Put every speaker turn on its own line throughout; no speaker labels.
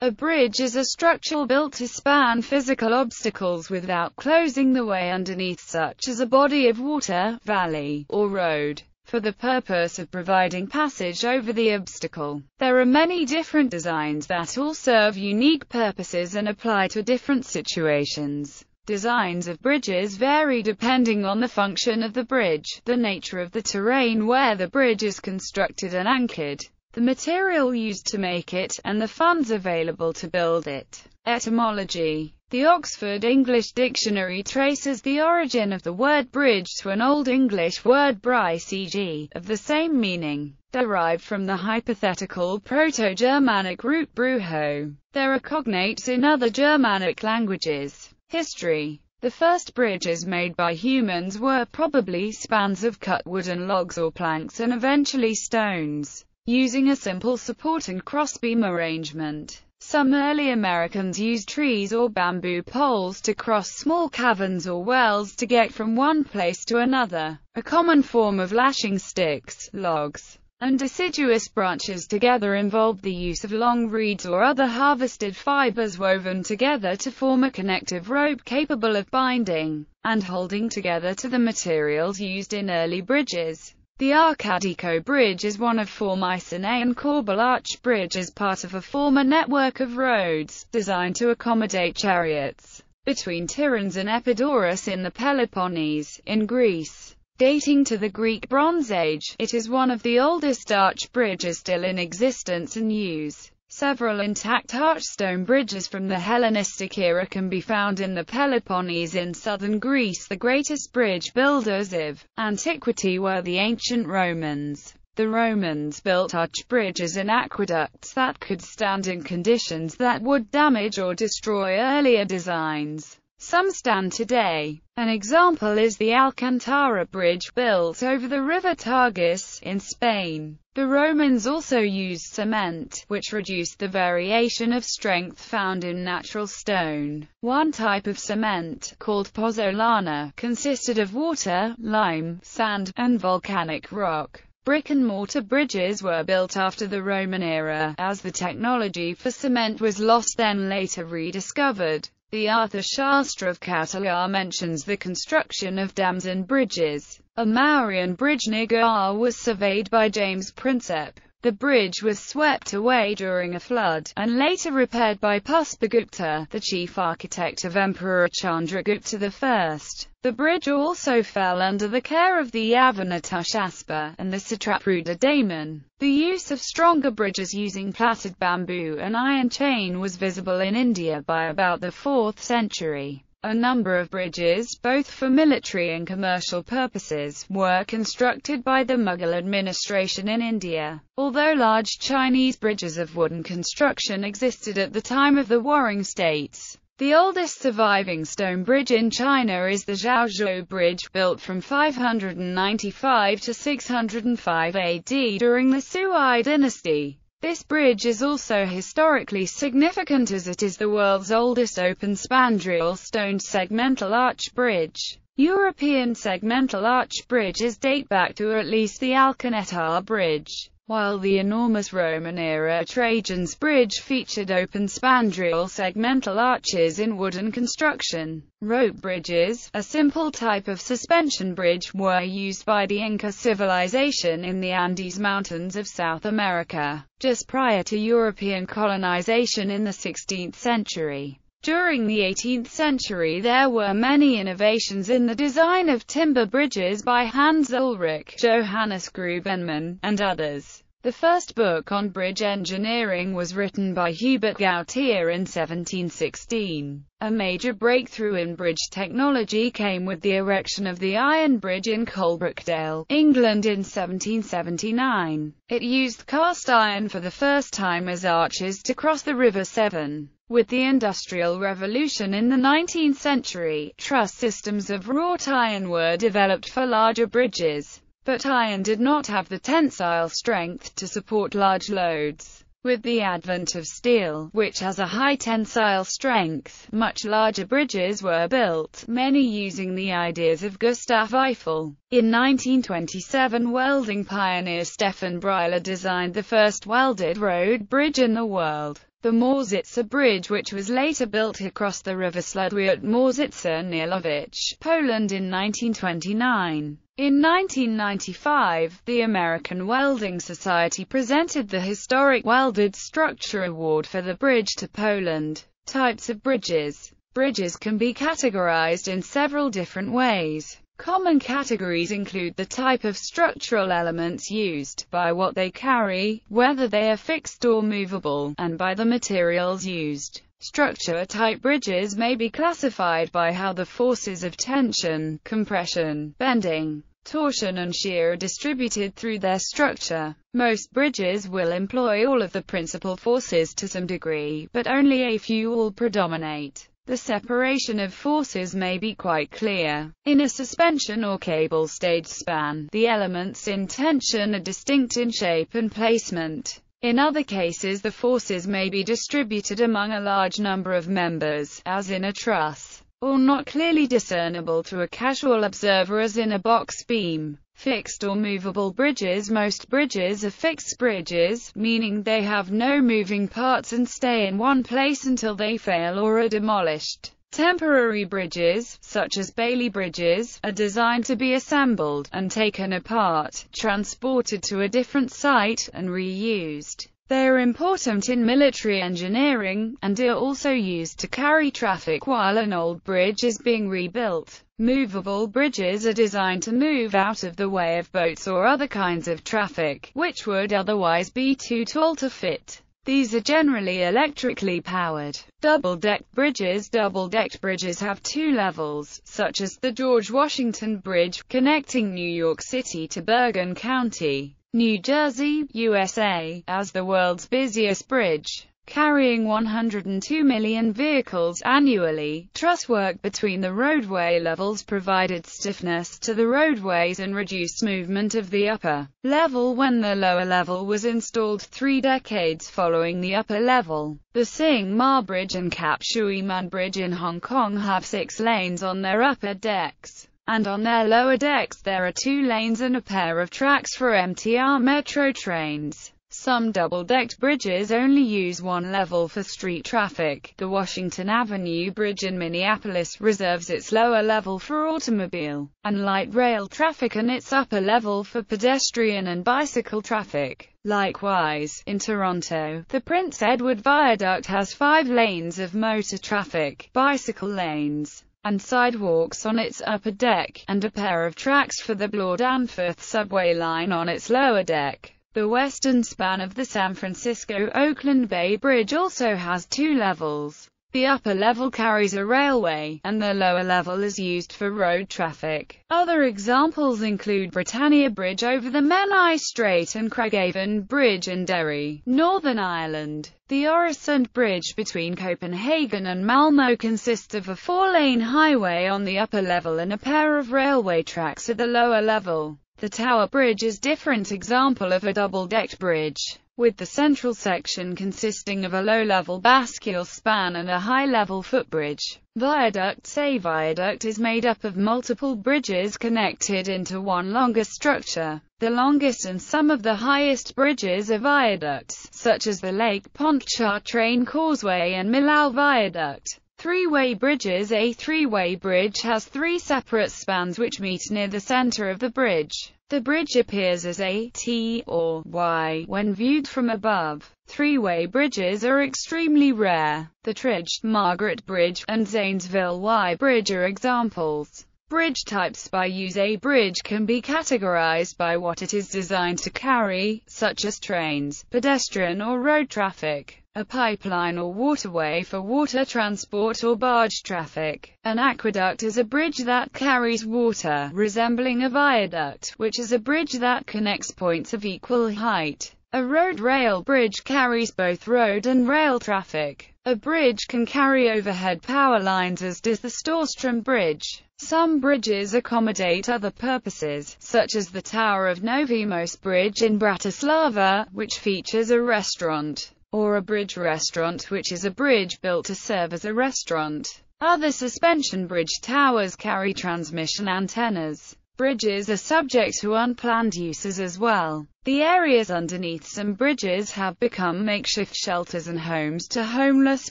A bridge is a structure built to span physical obstacles without closing the way underneath such as a body of water, valley, or road, for the purpose of providing passage over the obstacle. There are many different designs that all serve unique purposes and apply to different situations. Designs of bridges vary depending on the function of the bridge, the nature of the terrain where the bridge is constructed and anchored, the material used to make it, and the funds available to build it. Etymology The Oxford English Dictionary traces the origin of the word bridge to an Old English word brice e.g., of the same meaning, derived from the hypothetical Proto-Germanic root brujo. There are cognates in other Germanic languages. History the first bridges made by humans were probably spans of cut wooden logs or planks and eventually stones using a simple support and crossbeam arrangement. Some early Americans used trees or bamboo poles to cross small caverns or wells to get from one place to another, a common form of lashing sticks, logs, and deciduous branches together involved the use of long reeds or other harvested fibers woven together to form a connective rope capable of binding and holding together to the materials used in early bridges. The Arcadico Bridge is one of four Mycenaean corbel arch bridges, part of a former network of roads, designed to accommodate chariots, between Tiryns and Epidaurus in the Peloponnese, in Greece. Dating to the Greek Bronze Age, it is one of the oldest arch bridges still in existence and use. Several intact archstone bridges from the Hellenistic era can be found in the Peloponnese in southern Greece. The greatest bridge builders of antiquity were the ancient Romans. The Romans built arch bridges and aqueducts that could stand in conditions that would damage or destroy earlier designs. Some stand today. An example is the Alcantara Bridge, built over the river Tagus, in Spain. The Romans also used cement, which reduced the variation of strength found in natural stone. One type of cement, called pozzolana, consisted of water, lime, sand, and volcanic rock. Brick and mortar bridges were built after the Roman era, as the technology for cement was lost then later rediscovered. The Arthashastra of Katalya mentions the construction of dams and bridges. A Mauryan bridge near Goa was surveyed by James Prinsep. The bridge was swept away during a flood, and later repaired by Puspagupta, the chief architect of Emperor Chandragupta I. The bridge also fell under the care of the Yavanatushaspa, and the Satrapruda daemon. The use of stronger bridges using plaited bamboo and iron chain was visible in India by about the 4th century. A number of bridges, both for military and commercial purposes, were constructed by the Mughal administration in India. Although large Chinese bridges of wooden construction existed at the time of the Warring States, the oldest surviving stone bridge in China is the Zhaozhou Bridge, built from 595 to 605 AD during the Sui dynasty. This bridge is also historically significant as it is the world's oldest open spandrel stone segmental arch bridge. European segmental arch bridges date back to at least the Alcanetar Bridge. While the enormous Roman-era Trajan's Bridge featured open spandrel segmental arches in wooden construction, rope bridges, a simple type of suspension bridge, were used by the Inca civilization in the Andes Mountains of South America, just prior to European colonization in the 16th century. During the 18th century there were many innovations in the design of timber bridges by Hans Ulrich, Johannes Grubenmann, and others. The first book on bridge engineering was written by Hubert Gautier in 1716. A major breakthrough in bridge technology came with the erection of the Iron Bridge in Colbrookdale, England in 1779. It used cast iron for the first time as arches to cross the River Severn. With the Industrial Revolution in the 19th century, truss systems of wrought iron were developed for larger bridges, but iron did not have the tensile strength to support large loads. With the advent of steel, which has a high tensile strength, much larger bridges were built, many using the ideas of Gustav Eiffel. In 1927 welding pioneer Stefan Breiler designed the first welded road bridge in the world. The Morzitsa Bridge which was later built across the river Sludwy at Morzitsa near Lovich, Poland in 1929. In 1995, the American Welding Society presented the historic Welded Structure Award for the bridge to Poland. Types of bridges Bridges can be categorized in several different ways. Common categories include the type of structural elements used, by what they carry, whether they are fixed or movable, and by the materials used. Structure-type bridges may be classified by how the forces of tension, compression, bending, torsion and shear are distributed through their structure. Most bridges will employ all of the principal forces to some degree, but only a few will predominate. The separation of forces may be quite clear. In a suspension or cable stage span, the elements in tension are distinct in shape and placement. In other cases the forces may be distributed among a large number of members, as in a truss, or not clearly discernible to a casual observer as in a box beam. Fixed or movable bridges Most bridges are fixed bridges, meaning they have no moving parts and stay in one place until they fail or are demolished. Temporary bridges, such as Bailey bridges, are designed to be assembled, and taken apart, transported to a different site, and reused. They are important in military engineering, and are also used to carry traffic while an old bridge is being rebuilt. Movable bridges are designed to move out of the way of boats or other kinds of traffic, which would otherwise be too tall to fit. These are generally electrically powered. Double-decked bridges Double-decked bridges have two levels, such as the George Washington Bridge, connecting New York City to Bergen County, New Jersey, USA, as the world's busiest bridge carrying 102 million vehicles annually. Truss work between the roadway levels provided stiffness to the roadways and reduced movement of the upper level when the lower level was installed three decades following the upper level. The Sing Ma Bridge and Kap Shui Man Bridge in Hong Kong have six lanes on their upper decks and on their lower decks there are two lanes and a pair of tracks for MTR metro trains. Some double-decked bridges only use one level for street traffic. The Washington Avenue Bridge in Minneapolis reserves its lower level for automobile and light rail traffic and its upper level for pedestrian and bicycle traffic. Likewise, in Toronto, the Prince Edward Viaduct has five lanes of motor traffic, bicycle lanes, and sidewalks on its upper deck, and a pair of tracks for the Blore-Danforth subway line on its lower deck. The western span of the San Francisco-Oakland Bay Bridge also has two levels. The upper level carries a railway, and the lower level is used for road traffic. Other examples include Britannia Bridge over the Menai Strait and Craigavon Bridge in Derry, Northern Ireland. The Oresund Bridge between Copenhagen and Malmo consists of a four-lane highway on the upper level and a pair of railway tracks at the lower level. The Tower Bridge is different example of a double-decked bridge with the central section consisting of a low-level bascule span and a high-level footbridge. Viaduct A viaduct is made up of multiple bridges connected into one longer structure. The longest and some of the highest bridges are viaducts, such as the Lake Pontchartrain Causeway and Millau Viaduct. Three-way bridges A three-way bridge has three separate spans which meet near the center of the bridge. The bridge appears as a T or Y when viewed from above. Three-way bridges are extremely rare. The Tridge, Margaret Bridge, and Zanesville Y Bridge are examples. Bridge types by use A bridge can be categorized by what it is designed to carry, such as trains, pedestrian or road traffic a pipeline or waterway for water transport or barge traffic. An aqueduct is a bridge that carries water, resembling a viaduct, which is a bridge that connects points of equal height. A road rail bridge carries both road and rail traffic. A bridge can carry overhead power lines as does the Storstrom Bridge. Some bridges accommodate other purposes, such as the Tower of Novimos Bridge in Bratislava, which features a restaurant or a bridge restaurant which is a bridge built to serve as a restaurant. Other suspension bridge towers carry transmission antennas. Bridges are subject to unplanned uses as well. The areas underneath some bridges have become makeshift shelters and homes to homeless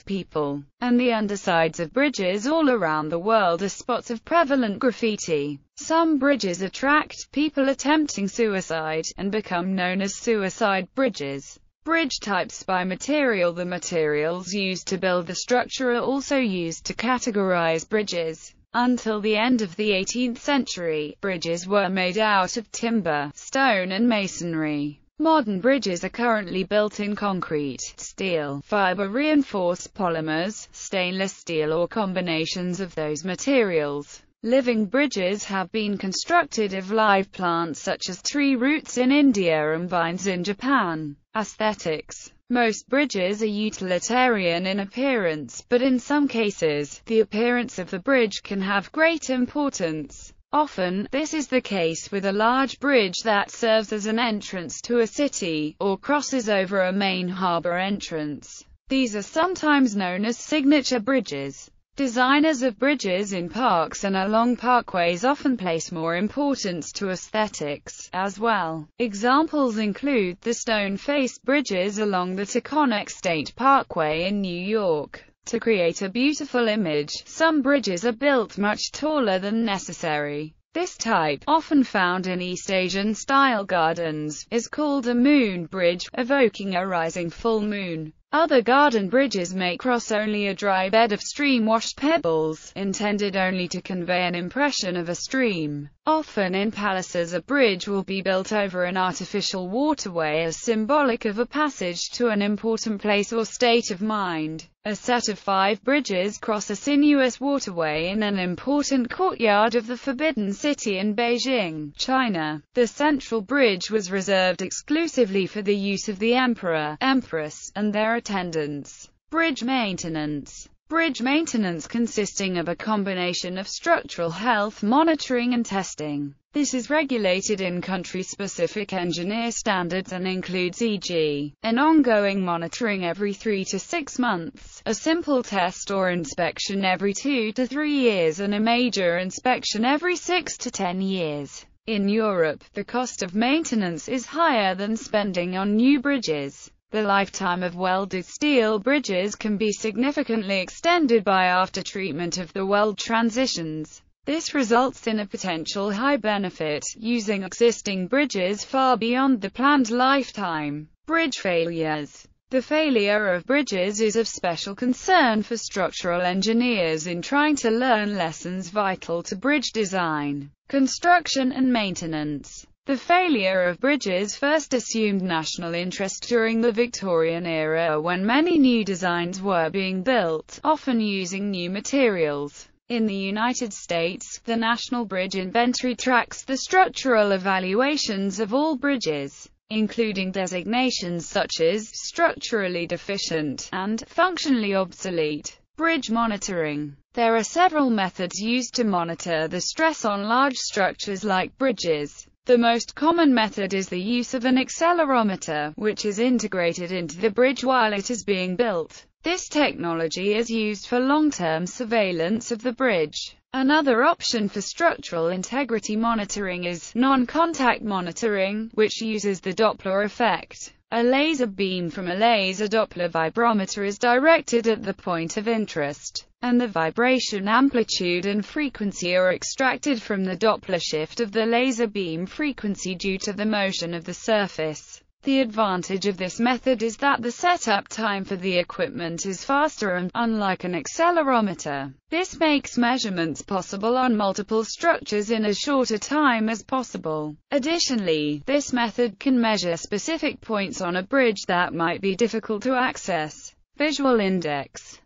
people, and the undersides of bridges all around the world are spots of prevalent graffiti. Some bridges attract people attempting suicide, and become known as suicide bridges. Bridge types by material The materials used to build the structure are also used to categorize bridges. Until the end of the 18th century, bridges were made out of timber, stone and masonry. Modern bridges are currently built in concrete, steel, fiber-reinforced polymers, stainless steel or combinations of those materials. Living bridges have been constructed of live plants such as tree roots in India and vines in Japan. Aesthetics Most bridges are utilitarian in appearance, but in some cases, the appearance of the bridge can have great importance. Often, this is the case with a large bridge that serves as an entrance to a city, or crosses over a main harbour entrance. These are sometimes known as signature bridges. Designers of bridges in parks and along parkways often place more importance to aesthetics, as well. Examples include the stone-faced bridges along the Taconic State Parkway in New York. To create a beautiful image, some bridges are built much taller than necessary. This type, often found in East Asian-style gardens, is called a moon bridge, evoking a rising full moon. Other garden bridges may cross only a dry bed of stream-washed pebbles, intended only to convey an impression of a stream. Often in palaces a bridge will be built over an artificial waterway as symbolic of a passage to an important place or state of mind. A set of five bridges cross a sinuous waterway in an important courtyard of the Forbidden City in Beijing, China. The central bridge was reserved exclusively for the use of the emperor, empress, and their attendants. Bridge maintenance Bridge maintenance consisting of a combination of structural health monitoring and testing. This is regulated in country-specific engineer standards and includes e.g. an ongoing monitoring every three to six months, a simple test or inspection every two to three years and a major inspection every six to ten years. In Europe, the cost of maintenance is higher than spending on new bridges. The lifetime of welded steel bridges can be significantly extended by after-treatment of the weld transitions. This results in a potential high benefit, using existing bridges far beyond the planned lifetime. Bridge failures the failure of bridges is of special concern for structural engineers in trying to learn lessons vital to bridge design, construction and maintenance. The failure of bridges first assumed national interest during the Victorian era when many new designs were being built, often using new materials. In the United States, the National Bridge Inventory tracks the structural evaluations of all bridges, including designations such as structurally deficient and functionally obsolete. Bridge monitoring. There are several methods used to monitor the stress on large structures like bridges. The most common method is the use of an accelerometer, which is integrated into the bridge while it is being built. This technology is used for long-term surveillance of the bridge. Another option for structural integrity monitoring is non-contact monitoring, which uses the Doppler effect. A laser beam from a laser Doppler vibrometer is directed at the point of interest and the vibration amplitude and frequency are extracted from the Doppler shift of the laser beam frequency due to the motion of the surface. The advantage of this method is that the setup time for the equipment is faster and, unlike an accelerometer, this makes measurements possible on multiple structures in as short a time as possible. Additionally, this method can measure specific points on a bridge that might be difficult to access. Visual Index